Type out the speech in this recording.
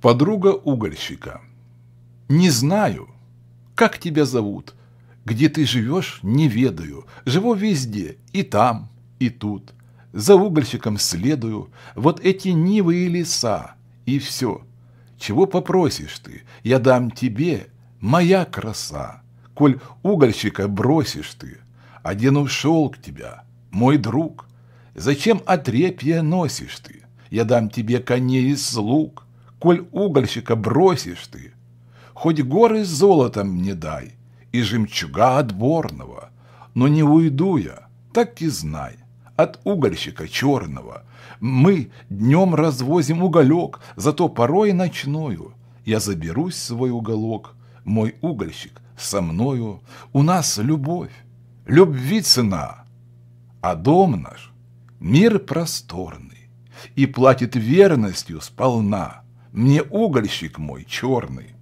Подруга угольщика. Не знаю, как тебя зовут. Где ты живешь, не ведаю. Живу везде, и там, и тут. За угольщиком следую. Вот эти нивы и леса, и все. Чего попросишь ты? Я дам тебе, моя краса. Коль угольщика бросишь ты, одену ушел к тебя, мой друг. Зачем отрепья носишь ты? Я дам тебе коней и слуг коль угольщика бросишь ты, хоть горы с золотом мне дай и жемчуга отборного, но не уйду я, так и знай, от угольщика черного. Мы днем развозим уголек, зато порой ночную я заберусь в свой уголок, мой угольщик со мною, у нас любовь, любви цена, а дом наш мир просторный и платит верностью сполна. Мне угольщик мой черный